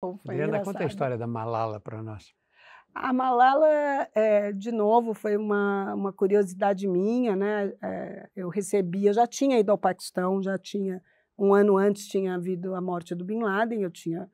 Como foi Diana, engraçado. conta a história da Malala para nós. A Malala, é, de novo, foi uma, uma curiosidade minha, né? É, eu recebia, já tinha ido ao Paquistão, já tinha um ano antes tinha havido a morte do Bin Laden, eu tinha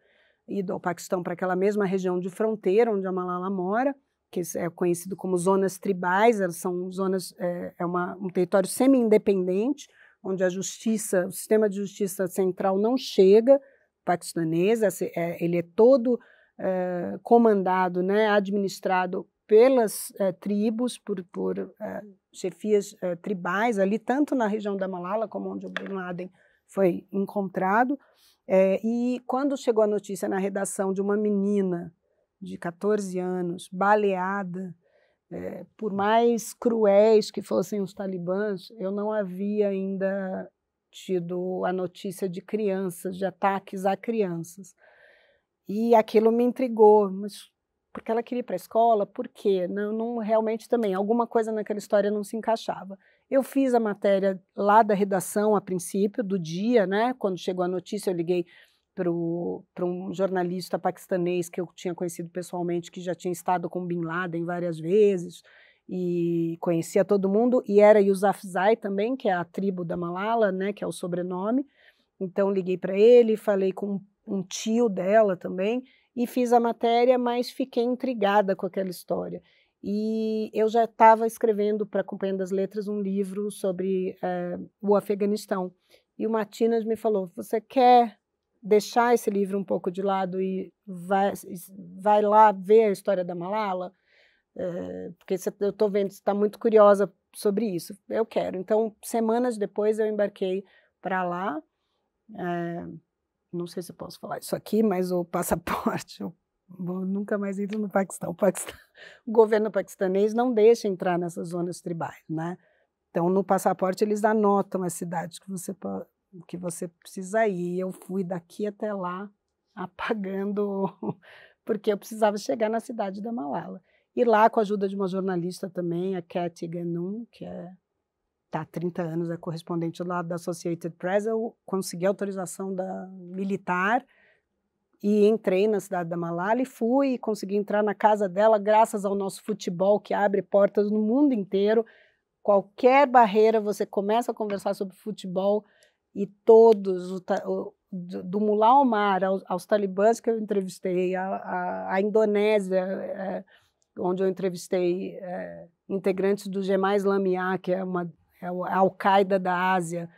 ido ao Paquistão para aquela mesma região de fronteira onde a Malala mora, que é, é conhecido como zonas tribais, elas são zonas é, é uma, um território semi-independente, onde a justiça, o sistema de justiça central não chega, paquistanesa, eh, ele é todo é, comandado, né, administrado pelas é, tribos, por, por é, chefias tribais, ali tanto na região da Malala como onde o Bin Laden foi encontrado. É, e quando chegou a notícia na redação de uma menina de 14 anos, baleada, é, por mais cruéis que fossem os talibãs, eu não havia ainda tido a notícia de crianças, de ataques a crianças. E aquilo me intrigou, mas porque ela queria ir para a escola, por quê? Não, não, realmente também, alguma coisa naquela história não se encaixava. Eu fiz a matéria lá da redação a princípio do dia, né? Quando chegou a notícia, eu liguei para um jornalista paquistanês que eu tinha conhecido pessoalmente, que já tinha estado com Bin Laden várias vezes, e conhecia todo mundo e era Yusafzai também, que é a tribo da Malala, né, que é o sobrenome. Então liguei para ele, falei com um tio dela também e fiz a matéria, mas fiquei intrigada com aquela história. E eu já estava escrevendo para a Companhia das Letras um livro sobre é, o Afeganistão. E o Matinas me falou: você quer deixar esse livro um pouco de lado e vai, vai lá ver a história da Malala? Eh, porque eu estou vendo, você está muito curiosa sobre isso, eu quero. Então, semanas depois eu embarquei para lá, eh, não sei se eu posso falar isso aqui, mas o passaporte, eu nunca mais entro no Paquistão. O, Paquistão. o governo paquistanês não deixa entrar nessas zonas tribais, né? Então, no passaporte, eles anotam a cidade que você, que você precisa ir. Eu fui daqui até lá apagando, porque eu precisava chegar na cidade da Malala. E lá, com a ajuda de uma jornalista também, a Cathy Ganum, que é está há 30 anos, é correspondente lá da Associated Press, eu consegui autorização da militar e entrei na cidade da Malala e fui e consegui entrar na casa dela graças ao nosso futebol que abre portas no mundo inteiro. Qualquer barreira, você começa a conversar sobre futebol e todos, o, o, do Mullah Omar aos, aos, talibãs que eu entrevistei, a, a, a Indonésia... É, onde eu entrevistei é, integrantes do Gemais Lamia, que é, uma, é, é a Al-Qaeda da Ásia.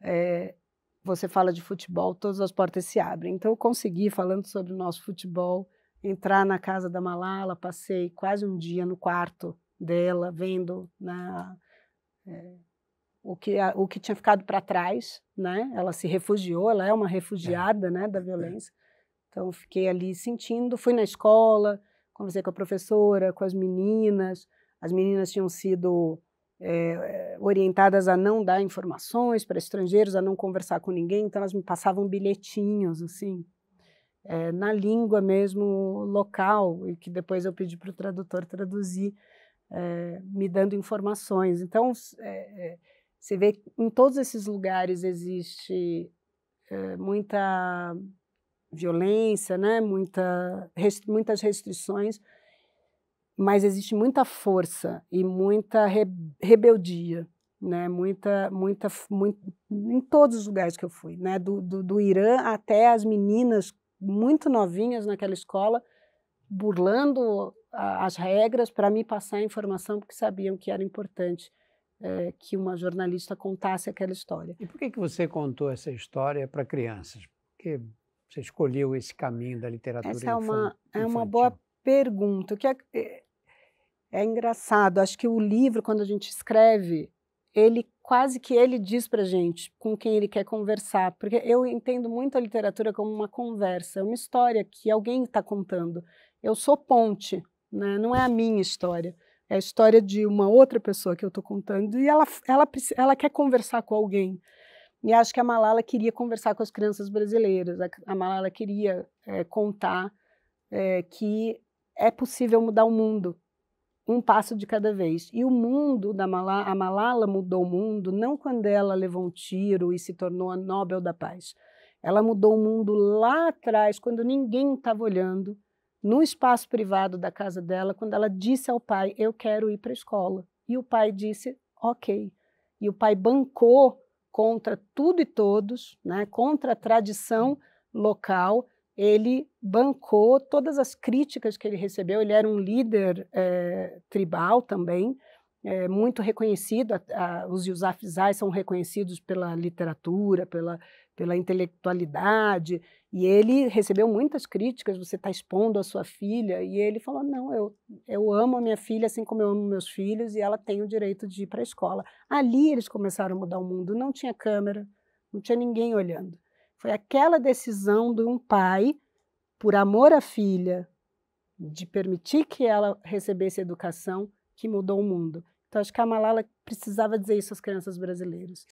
É, você fala de futebol, todas as portas se abrem. Então, eu consegui, falando sobre o nosso futebol, entrar na casa da Malala, passei quase um dia no quarto dela, vendo na, é, eh, o, que, a, o que tinha ficado para trás. Né? Ela se refugiou, ela é uma refugiada é. né, da é. violência. Então, fiquei ali sentindo, fui na escola, Conversei com a professora, com as meninas. As meninas tinham sido é, orientadas a não dar informações para estrangeiros, a não conversar com ninguém, então elas me passavam bilhetinhos, assim, é, na língua mesmo local, e que depois eu pedi para o tradutor traduzir, é, me dando informações. Então, você vê que em todos esses lugares existe muita violência, né? Muita, restri muitas restrições, mas existe muita força e muita re rebeldia, né? Muita, muita, muito, em todos os lugares que eu fui, né? Do, do, do Irã até as meninas muito novinhas naquela escola burlando a, as regras para me passar a informação porque sabiam que era importante. É, que uma jornalista contasse aquela história. E por que, que você contou essa história para crianças? Porque você escolheu esse caminho da literatura Essa é uma, infantil? É uma boa pergunta. que é, é, é engraçado. Acho que o livro, quando a gente escreve, ele quase que ele diz para gente com quem ele quer conversar, porque eu entendo muito a literatura como uma conversa, é uma história que alguém está contando. Eu sou ponte, né? não é a minha história, é a história de uma outra pessoa que eu estou contando e ela, ela, ela quer conversar com alguém. E acho que a Malala queria conversar com as crianças brasileiras, a, Malala queria é, contar é, que é possível mudar o mundo, um passo de cada vez. E o mundo da Malala, a Malala mudou o mundo não quando ela levou um tiro e se tornou a Nobel da Paz. Ela mudou o mundo lá atrás, quando ninguém estava olhando, no espaço privado da casa dela, quando ela disse ao pai: Eu quero ir para a escola. E o pai disse: Ok. E o pai bancou contra tudo e todos, né, contra a tradição local. Ele bancou todas as críticas que ele recebeu. Ele era um líder é, tribal também, é, muito reconhecido, a, a, os Yusafzai são reconhecidos pela literatura, pela, pela intelectualidade, e ele recebeu muitas críticas, você está expondo a sua filha, e ele falou, não, eu, eu amo a minha filha assim como eu amo meus filhos, e ela tem o direito de ir para a escola. Ali eles começaram a mudar o mundo, não tinha câmera, não tinha ninguém olhando. Foi aquela decisão de um pai, por amor à filha, de permitir que ela recebesse educação, que mudou o mundo. Então, acho que a Malala precisava dizer isso às crianças brasileiras.